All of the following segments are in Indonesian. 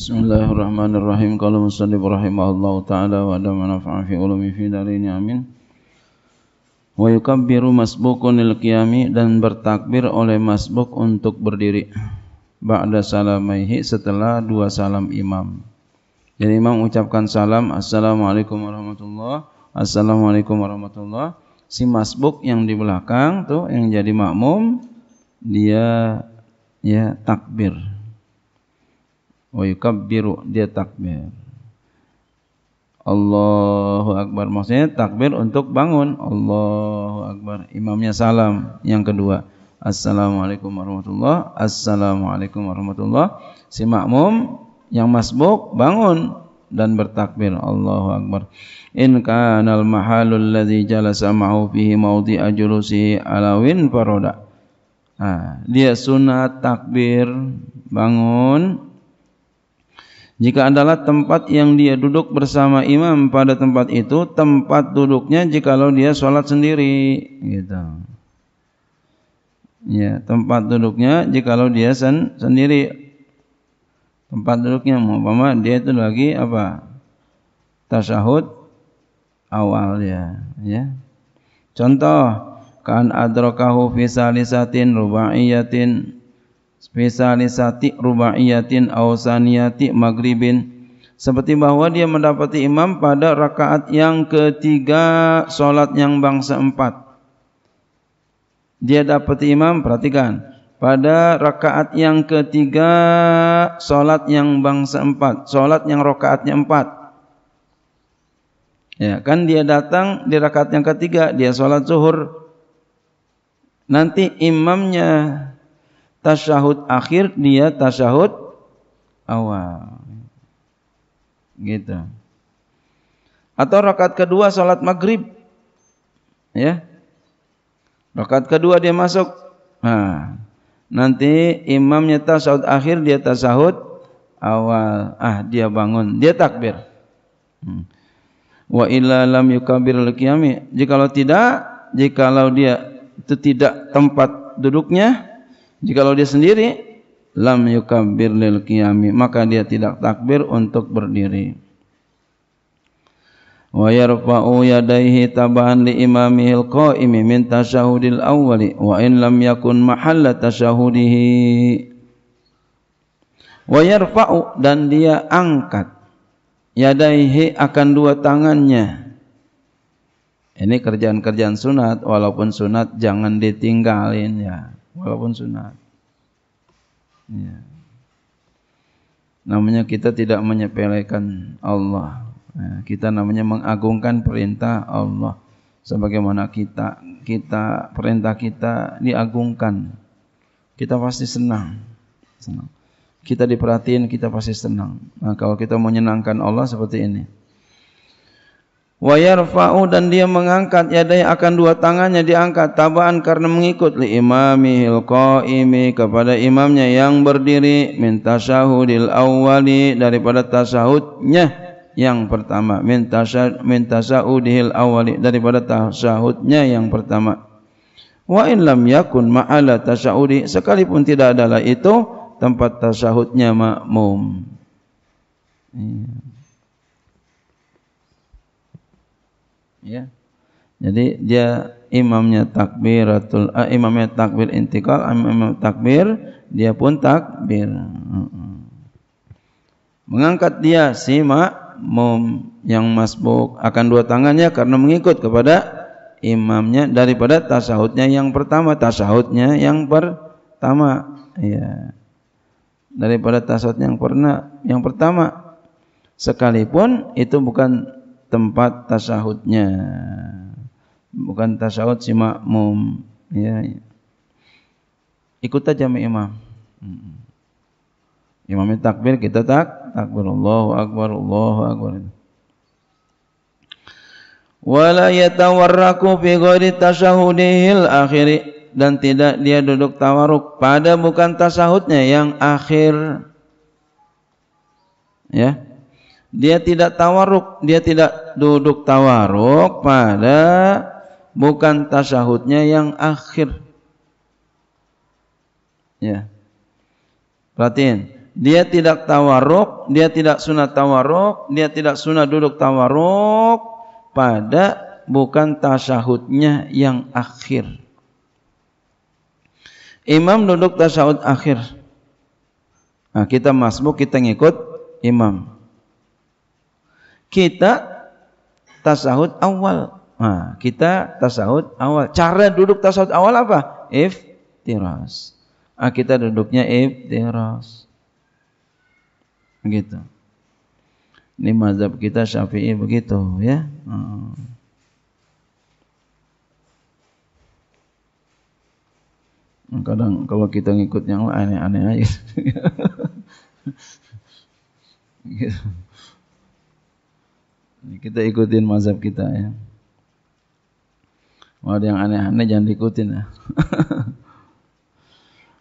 Bismillahirrahmanirrahim. Qala musannif rahimahullahu taala wa dama nafa'a fi ulumi fi dalaini amin. Wa yukabbiru masbukun lil dan bertakbir oleh masbuk untuk berdiri. Ba'da salamaihi setelah dua salam imam. Jadi imam ucapkan salam Assalamualaikum warahmatullahi Assalamualaikum warahmatullahi Si masbuk yang di belakang tuh yang jadi makmum dia ya takbir wa yukabbiru dia takbir Allahu akbar maksudnya takbir untuk bangun Allahu akbar imamnya salam yang kedua Assalamualaikum warahmatullahi Assalamualaikum warahmatullahi si makmum yang masbuk bangun dan bertakbir Allahu akbar in kanal mahalul ladzi jalasa ma'hu fihi mawdi'a julusi alawin faroda nah, dia sunat takbir bangun jika adalah tempat yang dia duduk bersama imam pada tempat itu, tempat duduknya jikalau dia sholat sendiri, gitu. Ya, tempat duduknya jikalau dia sen sendiri. Tempat duduknya, umpama dia itu lagi apa? Tasyahud awal ya, ya. Contoh, kan adrokahu fi rubaiyatin spesialisati rubaiyatin ausaniyati maghribin seperti bahwa dia mendapati imam pada rakaat yang ketiga solat yang bangsa empat dia dapati imam perhatikan pada rakaat yang ketiga solat yang bangsa empat solat yang rakaatnya empat ya kan dia datang di rakaat yang ketiga dia sholat zuhur nanti imamnya tasyahud akhir dia tasyahud awal. Gitu. Atau rakaat kedua salat maghrib. Ya. Rakaat kedua dia masuk. Nah, nanti imamnya tasyahud akhir dia tasyahud awal. Ah, dia bangun, dia takbir. Hmm. Wa illa lam yukabir al Jikalau tidak, jikalau dia itu tidak tempat duduknya, Jikalau dia sendiri lam yukabbir lil qiyami, maka dia tidak takbir untuk berdiri. Wa yarfa'u yadayhi taban li imamihil qa'imi min tasyahudil awwali wa in lam yakun mahalla tasyahudihi. Wa yarfa'u dan dia angkat yadaihi akan dua tangannya. Ini kerjaan-kerjaan sunat, walaupun sunat jangan ditinggalin ya walaupun sunat. Ya. Namanya kita tidak menyepelekan Allah. Iya, kita namanya mengagungkan perintah Allah. Sebagaimana kita kita perintah kita diagungkan, kita pasti senang. Senang. Kita diperhatiin, kita pasti senang. Nah, kalau kita menyenangkan Allah seperti ini. wa yarfa'u dan dia mengangkat yadai akan dua tangannya diangkat tabaan karena mengikut li imamihil qaimi kepada imamnya yang berdiri min tasahudil awwali daripada tasahudnya yang pertama min minta tasahudil awwali daripada tasahudnya yang pertama wa in lam yakun ma'ala tasahudi sekalipun tidak adalah itu tempat tasahudnya makmum ya jadi dia imamnya takbiratul uh, imamnya takbir intikal imam takbir dia pun takbir mengangkat dia si makmum yang masbuk akan dua tangannya karena mengikut kepada imamnya daripada tasahudnya yang pertama tasahudnya yang pertama ya daripada tasawuf yang pernah yang pertama sekalipun itu bukan tempat tasahudnya bukan tasahud si makmum ya, ikut aja sama imam imamnya takbir kita tak takbir Allahu akbar Allahu akbar wala yatawarraku fi ghairi tasahudihil akhir dan tidak dia duduk tawaruk pada bukan tasahudnya yang akhir ya dia tidak tawaruk dia tidak duduk tawaruk pada bukan tasahudnya yang akhir ya perhatiin dia tidak tawaruk dia tidak sunat tawaruk dia tidak sunat duduk tawaruk pada bukan tasahudnya yang akhir imam duduk tasahud akhir nah kita masbuk kita ngikut imam kita tasahud awal. Nah, kita tasahud awal. Cara duduk tasahud awal apa? Iftiras. Ah, kita duduknya iftiras. Begitu. Ini mazhab kita Syafi'i begitu ya. Hmm. Kadang kalau kita ngikut yang aneh-aneh aja. gitu. Kita ikutin mazhab kita ya. Kalau yang aneh-aneh jangan diikutin ya.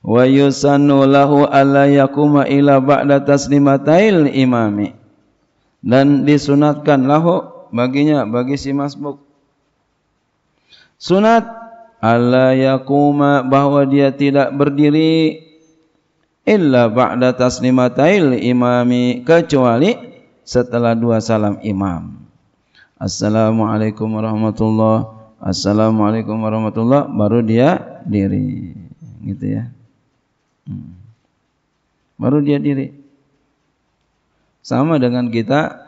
Wa yusannu lahu alla yakuma ila ba'da taslimatil imami. Dan disunatkan lahu baginya bagi si masbuk. Sunat alla yakuma bahwa dia tidak berdiri illa ba'da taslimatil imami kecuali setelah dua salam imam. Assalamualaikum warahmatullahi Assalamualaikum warahmatullahi baru dia diri gitu ya hmm. baru dia diri sama dengan kita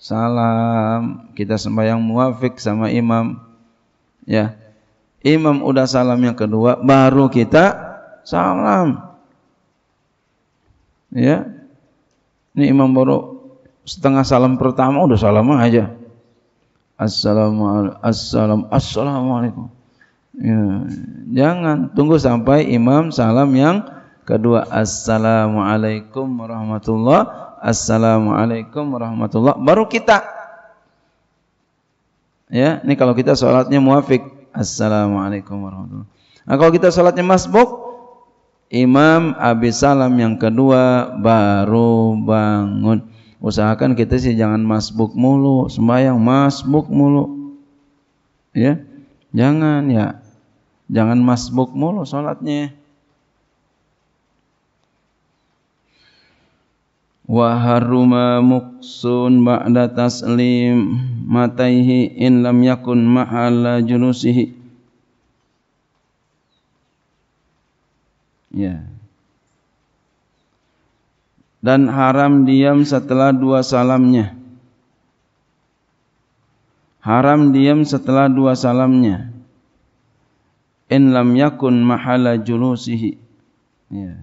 salam kita sembahyang muafik sama imam ya imam udah salam yang kedua baru kita salam ya ini imam baru setengah salam pertama udah salam aja. Assalamualaikum. assalamualaikum. Ya, jangan tunggu sampai imam salam yang kedua assalamualaikum warahmatullah assalamualaikum warahmatullah baru kita ya ini kalau kita sholatnya muafik assalamualaikum warahmatullah nah kalau kita sholatnya masbuk imam abis salam yang kedua baru bangun usahakan kita sih jangan masbuk mulu, sembahyang masbuk mulu. Ya. Jangan ya. Jangan masbuk mulu salatnya. Waharuma muksun ba'da taslim mataihi in lam yakun ma'ala julusihi ya yeah dan haram diam setelah dua salamnya. Haram diam setelah dua salamnya. In lam yakun mahala julusihi. Ya.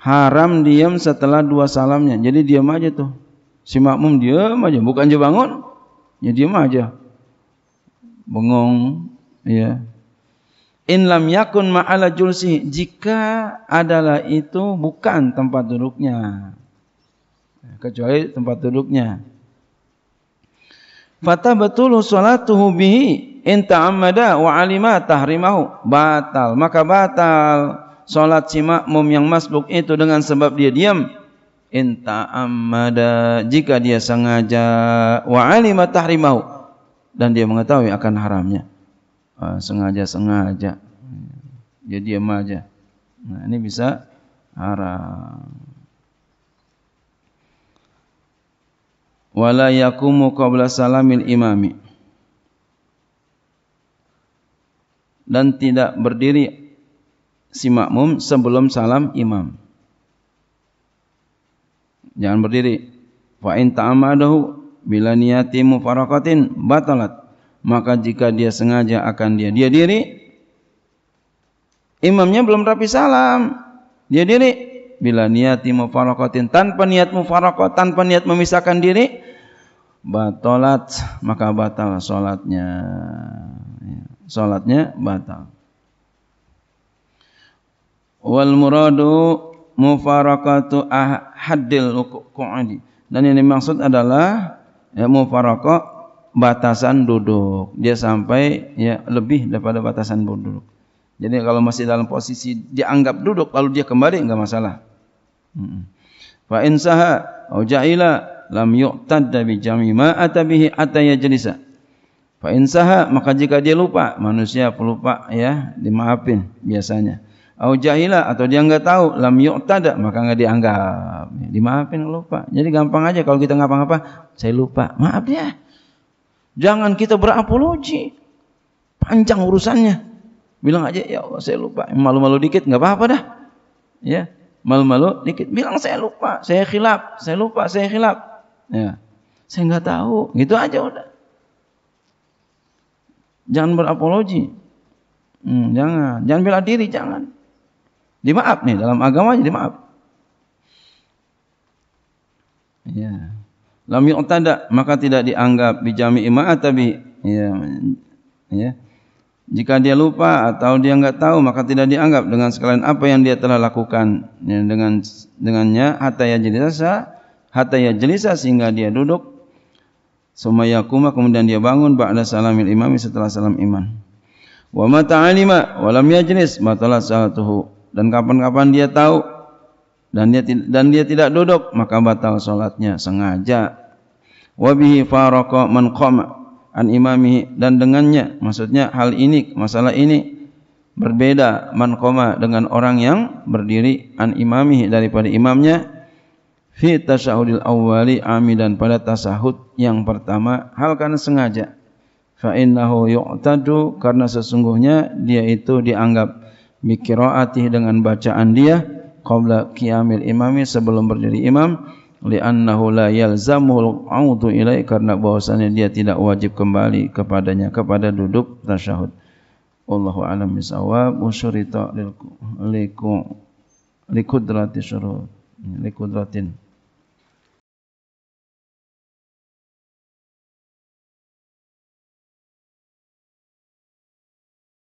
Haram diam setelah dua salamnya. Jadi diam aja tuh. Si makmum diam aja, bukan dia bangun. Ya diam aja. Bengong, ya. In lam yakun ma'ala julsi jika adalah itu bukan tempat duduknya. Kecuali tempat duduknya. Fata betulu salatuhu bihi in ta'ammada wa alima tahrimahu batal maka batal salat si makmum yang masbuk itu dengan sebab dia diam in ta'ammada jika dia sengaja wa alima tahrimahu dan dia mengetahui akan haramnya sengaja-sengaja. Ah, Dia ya, diam aja. Nah, ini bisa haram. Wala yakumu qabla salamil imami. Dan tidak berdiri si makmum sebelum salam imam. Jangan berdiri. Fa in ta'amadahu bila niyati mufaraqatin batalat maka jika dia sengaja akan dia dia diri imamnya belum rapi salam dia diri bila niati mufarokotin tanpa niat mufarokoh tanpa niat memisahkan diri batalat maka batal solatnya ya, solatnya batal wal muradu mufarakatu haddil qu'adi dan yang dimaksud adalah ya, mufarakah batasan duduk. Dia sampai ya lebih daripada batasan duduk. Jadi kalau masih dalam posisi dianggap duduk lalu dia kembali enggak masalah. Fa in saha au ja'ila lam yu'tadda bi jami ma atabihi ataya jalisa. Fa in saha maka jika dia lupa, manusia pelupa ya dimaafin biasanya. Au jahila atau dia enggak tahu, lam yu'tada maka enggak dianggap. dimaafin lupa. Jadi gampang aja kalau kita ngapa-ngapa, saya lupa. Maaf ya. Jangan kita berapologi. Panjang urusannya. Bilang aja, ya Allah saya lupa. Malu-malu dikit, nggak apa-apa dah. Ya, malu-malu dikit. Bilang saya lupa, saya khilaf, saya lupa, saya khilaf. Ya, saya nggak tahu. Gitu aja udah. Jangan berapologi. Hmm, jangan, jangan bela diri, jangan. Dimaaf nih dalam agama aja dimaaf. Ya lam yu'tada maka tidak dianggap bijami ma'atabi ya ya jika dia lupa atau dia enggak tahu maka tidak dianggap dengan sekalian apa yang dia telah lakukan ya, dengan dengannya hatta yajlisa hatta yajlisa sehingga dia duduk sumayakuma kemudian dia bangun ba'da salamil imami setelah salam imam wa mata alima wa lam yajlis matala salatuhu dan kapan-kapan dia tahu dan dia dan dia tidak duduk maka batal salatnya sengaja wa bihi faraqa man qama an imami dan dengannya maksudnya hal ini masalah ini berbeda man qama dengan orang yang berdiri an imami daripada imamnya fi tasyahudil awwali amidan pada tasahud yang pertama hal karena sengaja fa innahu yu'tadu karena sesungguhnya dia itu dianggap bi qiraatih dengan bacaan dia qabla qiyamil imami sebelum berdiri imam li'annahu la yalzamul audu ilaih karena bahwasannya dia tidak wajib kembali kepadanya kepada duduk tasyahud Allahu alam bisawab usyurita liku likudrati syurut likudratin dratin.